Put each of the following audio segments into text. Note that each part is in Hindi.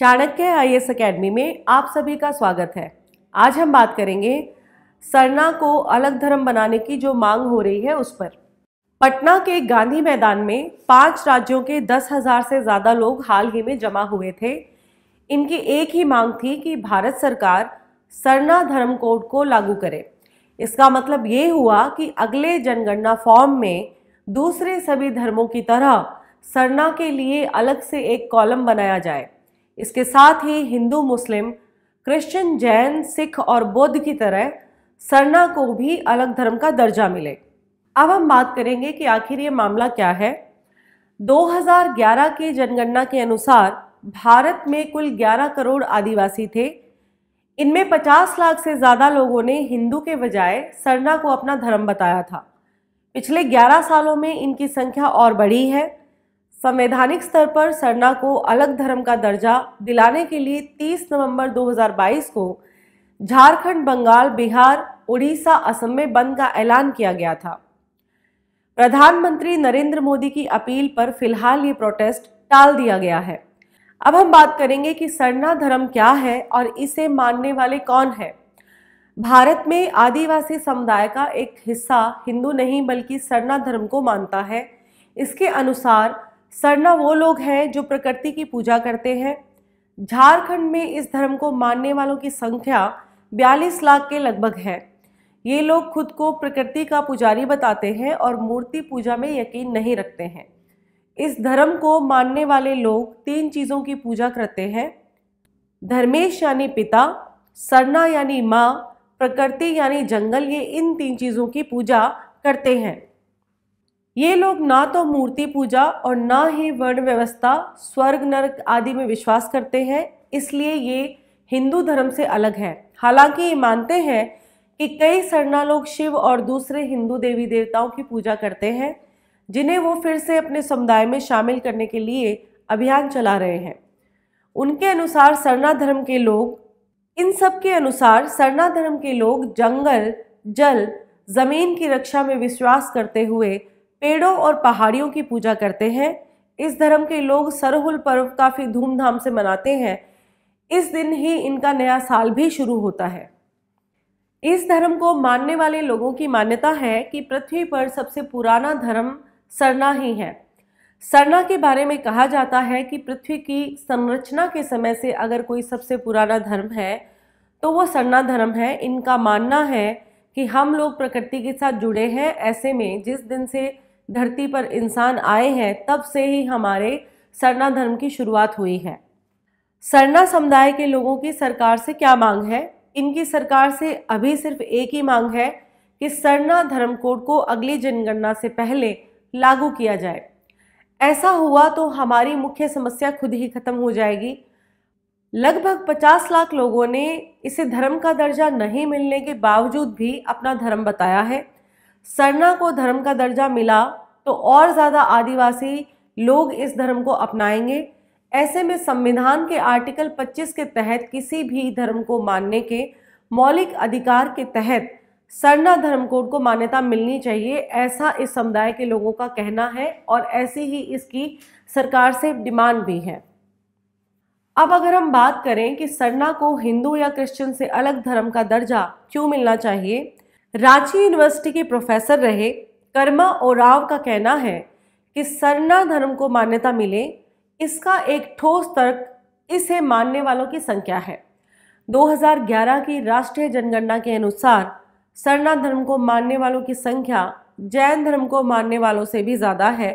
चाणक्य आई एस अकेडमी में आप सभी का स्वागत है आज हम बात करेंगे सरना को अलग धर्म बनाने की जो मांग हो रही है उस पर पटना के गांधी मैदान में पांच राज्यों के दस हजार से ज़्यादा लोग हाल ही में जमा हुए थे इनकी एक ही मांग थी कि भारत सरकार सरना धर्म कोड को लागू करे इसका मतलब ये हुआ कि अगले जनगणना फॉर्म में दूसरे सभी धर्मों की तरह सरना के लिए अलग से एक कॉलम बनाया जाए इसके साथ ही हिंदू मुस्लिम क्रिश्चियन जैन सिख और बौद्ध की तरह सरना को भी अलग धर्म का दर्जा मिले अब हम बात करेंगे कि आखिर ये मामला क्या है 2011 की जनगणना के अनुसार भारत में कुल 11 करोड़ आदिवासी थे इनमें 50 लाख से ज़्यादा लोगों ने हिंदू के बजाय सरना को अपना धर्म बताया था पिछले 11 सालों में इनकी संख्या और बढ़ी है संवैधानिक स्तर पर सरना को अलग धर्म का दर्जा दिलाने के लिए 30 नवंबर 2022 को झारखंड बंगाल बिहार उड़ीसा असम में बंद का ऐलान किया गया था प्रधानमंत्री नरेंद्र मोदी की अपील पर फिलहाल ये प्रोटेस्ट टाल दिया गया है अब हम बात करेंगे कि सरना धर्म क्या है और इसे मानने वाले कौन है भारत में आदिवासी समुदाय का एक हिस्सा हिंदू नहीं बल्कि सरना धर्म को मानता है इसके अनुसार सरना वो लोग हैं जो प्रकृति की पूजा करते हैं झारखंड में इस धर्म को मानने वालों की संख्या बयालीस लाख के लगभग है ये लोग खुद को प्रकृति का पुजारी बताते हैं और मूर्ति पूजा में यकीन नहीं रखते हैं इस धर्म को मानने वाले लोग तीन चीज़ों की पूजा करते हैं धर्मेश यानी पिता सरना यानी माँ प्रकृति यानी जंगल ये इन तीन चीज़ों की पूजा करते हैं ये लोग ना तो मूर्ति पूजा और ना ही वर्ण व्यवस्था स्वर्ग नरक आदि में विश्वास करते हैं इसलिए ये हिंदू धर्म से अलग है हालांकि ये मानते हैं कि कई सरना लोग शिव और दूसरे हिंदू देवी देवताओं की पूजा करते हैं जिन्हें वो फिर से अपने समुदाय में शामिल करने के लिए अभियान चला रहे हैं उनके अनुसार सरना धर्म के लोग इन सब के अनुसार सरना धर्म के लोग जंगल जल ज़मीन की रक्षा में विश्वास करते हुए पेड़ों और पहाड़ियों की पूजा करते हैं इस धर्म के लोग सरहुल पर्व काफ़ी धूमधाम से मनाते हैं इस दिन ही इनका नया साल भी शुरू होता है इस धर्म को मानने वाले लोगों की मान्यता है कि पृथ्वी पर सबसे पुराना धर्म सरना ही है सरना के बारे में कहा जाता है कि पृथ्वी की संरचना के समय से अगर कोई सबसे पुराना धर्म है तो वो सरना धर्म है इनका मानना है कि हम लोग प्रकृति के साथ जुड़े हैं ऐसे में जिस दिन से धरती पर इंसान आए हैं तब से ही हमारे सरना धर्म की शुरुआत हुई है सरना समुदाय के लोगों की सरकार से क्या मांग है इनकी सरकार से अभी सिर्फ एक ही मांग है कि सरना धर्म कोड को अगली जनगणना से पहले लागू किया जाए ऐसा हुआ तो हमारी मुख्य समस्या खुद ही खत्म हो जाएगी लगभग 50 लाख लोगों ने इसे धर्म का दर्जा नहीं मिलने के बावजूद भी अपना धर्म बताया है सरना को धर्म का दर्जा मिला तो और ज़्यादा आदिवासी लोग इस धर्म को अपनाएंगे ऐसे में संविधान के आर्टिकल 25 के तहत किसी भी धर्म को मानने के मौलिक अधिकार के तहत सरना धर्म कोड को मान्यता मिलनी चाहिए ऐसा इस समुदाय के लोगों का कहना है और ऐसी ही इसकी सरकार से डिमांड भी है अब अगर हम बात करें कि सरना को हिंदू या क्रिश्चियन से अलग धर्म का दर्जा क्यों मिलना चाहिए रांची यूनिवर्सिटी के प्रोफेसर रहे कर्मा राव का कहना है कि सरना धर्म को मान्यता मिले इसका एक ठोस तर्क इसे मानने वालों की संख्या है 2011 की राष्ट्रीय जनगणना के अनुसार सरना धर्म को मानने वालों की संख्या जैन धर्म को मानने वालों से भी ज़्यादा है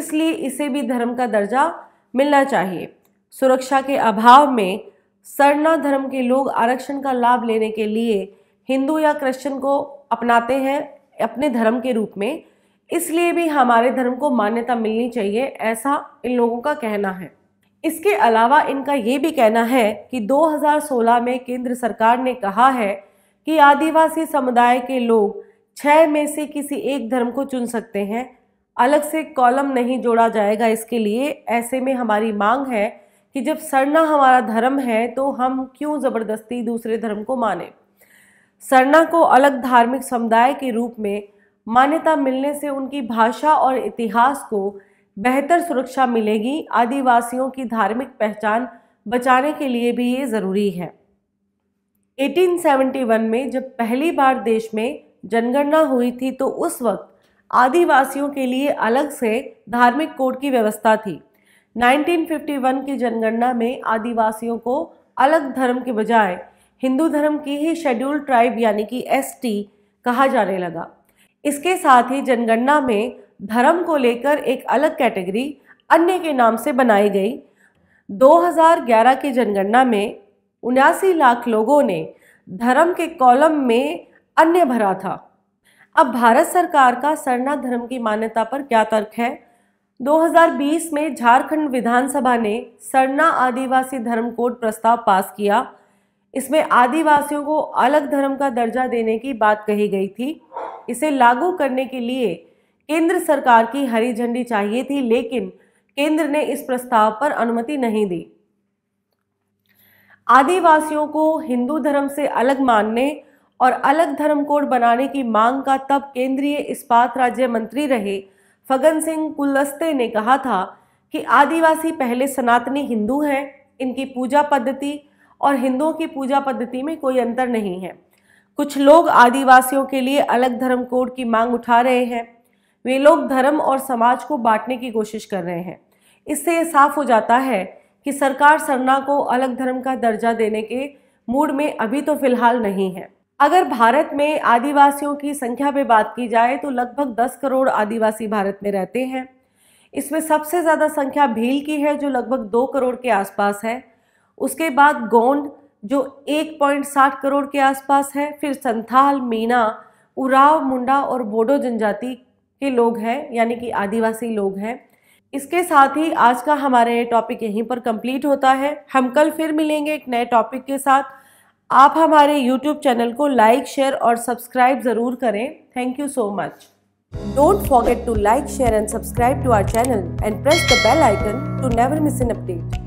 इसलिए इसे भी धर्म का दर्जा मिलना चाहिए सुरक्षा के अभाव में सरना धर्म के लोग आरक्षण का लाभ लेने के लिए हिंदू या क्रिश्चियन को अपनाते हैं अपने धर्म के रूप में इसलिए भी हमारे धर्म को मान्यता मिलनी चाहिए ऐसा इन लोगों का कहना है इसके अलावा इनका ये भी कहना है कि 2016 में केंद्र सरकार ने कहा है कि आदिवासी समुदाय के लोग छः में से किसी एक धर्म को चुन सकते हैं अलग से कॉलम नहीं जोड़ा जाएगा इसके लिए ऐसे में हमारी मांग है कि जब सरना हमारा धर्म है तो हम क्यों ज़बरदस्ती दूसरे धर्म को माने सरना को अलग धार्मिक समुदाय के रूप में मान्यता मिलने से उनकी भाषा और इतिहास को बेहतर सुरक्षा मिलेगी आदिवासियों की धार्मिक पहचान बचाने के लिए भी ये ज़रूरी है 1871 में जब पहली बार देश में जनगणना हुई थी तो उस वक्त आदिवासियों के लिए अलग से धार्मिक कोड की व्यवस्था थी 1951 की जनगणना में आदिवासियों को अलग धर्म के बजाय हिंदू धर्म की ही शेड्यूल ट्राइब यानी कि एसटी कहा जाने लगा इसके साथ ही जनगणना में धर्म को लेकर एक अलग कैटेगरी अन्य के नाम से बनाई गई 2011 की जनगणना में उनासी लाख लोगों ने धर्म के कॉलम में अन्य भरा था अब भारत सरकार का सरना धर्म की मान्यता पर क्या तर्क है 2020 में झारखंड विधानसभा ने सरना आदिवासी धर्म कोड प्रस्ताव पास किया इसमें आदिवासियों को अलग धर्म का दर्जा देने की बात कही गई थी इसे लागू करने के लिए केंद्र सरकार की हरी झंडी चाहिए थी लेकिन केंद्र ने इस प्रस्ताव पर अनुमति नहीं दी आदिवासियों को हिंदू धर्म से अलग मानने और अलग धर्म कोड बनाने की मांग का तब केंद्रीय इस्पात राज्य मंत्री रहे फगन सिंह कुलस्ते ने कहा था कि आदिवासी पहले सनातनी हिंदू हैं इनकी पूजा पद्धति और हिंदुओं की पूजा पद्धति में कोई अंतर नहीं है कुछ लोग आदिवासियों के लिए अलग धर्म कोड की मांग उठा रहे हैं वे लोग धर्म और समाज को बांटने की कोशिश कर रहे हैं इससे ये साफ हो जाता है कि सरकार सरना को अलग धर्म का दर्जा देने के मूड में अभी तो फिलहाल नहीं है अगर भारत में आदिवासियों की संख्या पर बात की जाए तो लगभग 10 करोड़ आदिवासी भारत में रहते हैं इसमें सबसे ज़्यादा संख्या भील की है जो लगभग 2 करोड़ के आसपास है उसके बाद गोंड जो 1.60 करोड़ के आसपास है फिर संथाल मीना उराव मुंडा और बोडो जनजाति के लोग हैं यानी कि आदिवासी लोग हैं इसके साथ ही आज का हमारे टॉपिक यहीं पर कंप्लीट होता है हम कल फिर मिलेंगे एक नए टॉपिक के साथ आप हमारे यूट्यूब चैनल को लाइक शेयर और सब्सक्राइब ज़रूर करें thank you so much Don't forget to like, share and subscribe to our channel and press the bell icon to never miss an update.